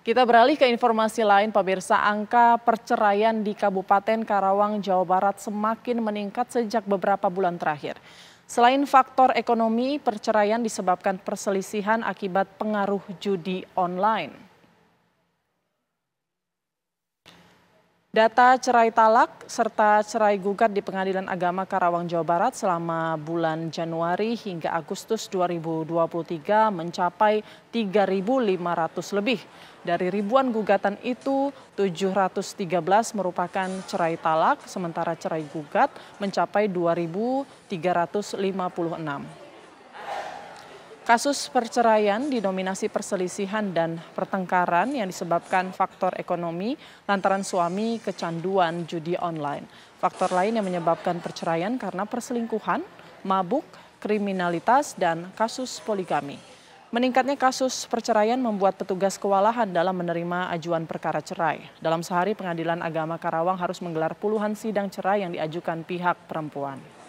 Kita beralih ke informasi lain, pemirsa. Angka perceraian di Kabupaten Karawang, Jawa Barat semakin meningkat sejak beberapa bulan terakhir. Selain faktor ekonomi, perceraian disebabkan perselisihan akibat pengaruh judi online. Data cerai talak serta cerai gugat di Pengadilan Agama Karawang, Jawa Barat selama bulan Januari hingga Agustus 2023 mencapai 3.500 lebih. Dari ribuan gugatan itu, 713 merupakan cerai talak, sementara cerai gugat mencapai 2.356. Kasus perceraian dinominasi perselisihan dan pertengkaran yang disebabkan faktor ekonomi lantaran suami kecanduan judi online. Faktor lain yang menyebabkan perceraian karena perselingkuhan, mabuk, kriminalitas, dan kasus poligami. Meningkatnya kasus perceraian membuat petugas kewalahan dalam menerima ajuan perkara cerai. Dalam sehari, Pengadilan Agama Karawang harus menggelar puluhan sidang cerai yang diajukan pihak perempuan.